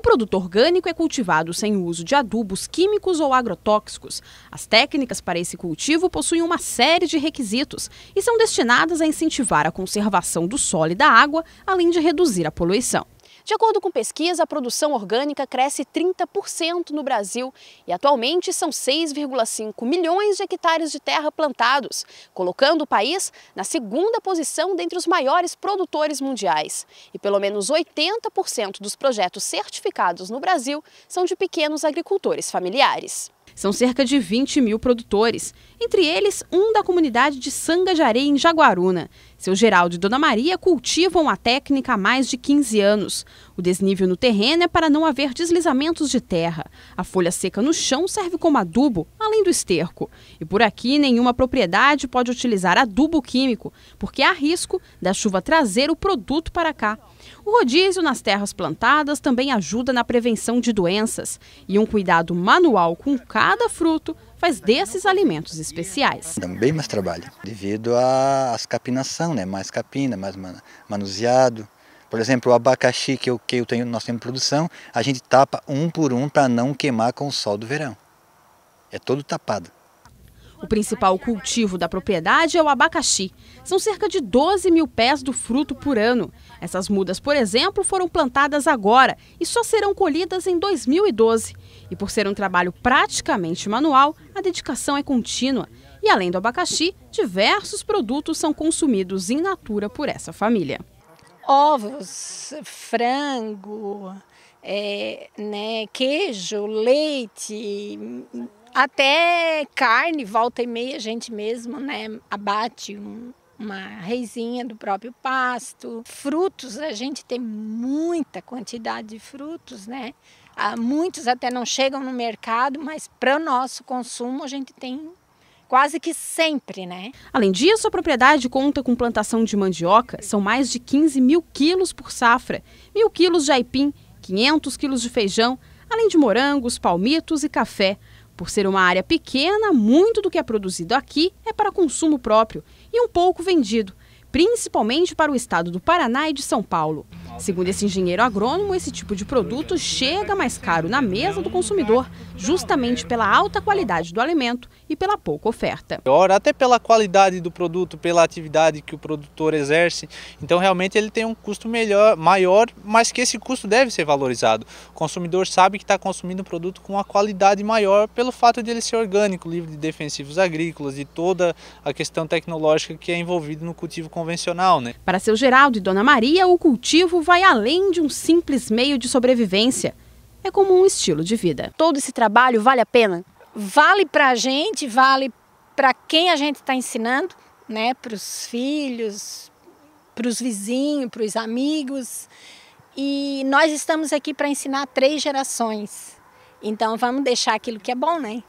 O produto orgânico é cultivado sem o uso de adubos químicos ou agrotóxicos. As técnicas para esse cultivo possuem uma série de requisitos e são destinadas a incentivar a conservação do solo e da água, além de reduzir a poluição. De acordo com pesquisa, a produção orgânica cresce 30% no Brasil e atualmente são 6,5 milhões de hectares de terra plantados, colocando o país na segunda posição dentre os maiores produtores mundiais. E pelo menos 80% dos projetos certificados no Brasil são de pequenos agricultores familiares. São cerca de 20 mil produtores, entre eles um da comunidade de Sangajaré, em Jaguaruna. Seu Geraldo e Dona Maria cultivam a técnica há mais de 15 anos. O desnível no terreno é para não haver deslizamentos de terra. A folha seca no chão serve como adubo além do esterco. E por aqui, nenhuma propriedade pode utilizar adubo químico, porque há risco da chuva trazer o produto para cá. O rodízio nas terras plantadas também ajuda na prevenção de doenças, e um cuidado manual com cada fruto faz desses alimentos especiais. Dá bem mais trabalho, devido às capinação, né? mais capina, mais manuseado. Por exemplo, o abacaxi que, eu, que eu tenho, nós temos produção, a gente tapa um por um para não queimar com o sol do verão é todo tapado. O principal cultivo da propriedade é o abacaxi. São cerca de 12 mil pés do fruto por ano. Essas mudas, por exemplo, foram plantadas agora e só serão colhidas em 2012. E por ser um trabalho praticamente manual, a dedicação é contínua. E além do abacaxi, diversos produtos são consumidos em natura por essa família. Ovos, frango, é, né, queijo, leite, até carne, volta e meia, a gente mesmo, né? Abate um, uma reizinha do próprio pasto. Frutos, a gente tem muita quantidade de frutos, né? Ah, muitos até não chegam no mercado, mas para o nosso consumo a gente tem quase que sempre, né? Além disso, a propriedade conta com plantação de mandioca, são mais de 15 mil quilos por safra, mil quilos de aipim, 500 quilos de feijão, além de morangos, palmitos e café. Por ser uma área pequena, muito do que é produzido aqui é para consumo próprio e um pouco vendido, principalmente para o estado do Paraná e de São Paulo. Segundo esse engenheiro agrônomo, esse tipo de produto chega mais caro na mesa do consumidor, justamente pela alta qualidade do alimento e pela pouca oferta. É Ora, até pela qualidade do produto, pela atividade que o produtor exerce, então realmente ele tem um custo melhor, maior, mas que esse custo deve ser valorizado. O consumidor sabe que está consumindo um produto com uma qualidade maior pelo fato de ele ser orgânico, livre de defensivos agrícolas e toda a questão tecnológica que é envolvida no cultivo convencional. Né? Para seu Geraldo e Dona Maria, o cultivo vai além de um simples meio de sobrevivência. É como um estilo de vida. Todo esse trabalho vale a pena? Vale para a gente, vale para quem a gente está ensinando, né? para os filhos, para os vizinhos, para os amigos. E nós estamos aqui para ensinar três gerações. Então vamos deixar aquilo que é bom, né?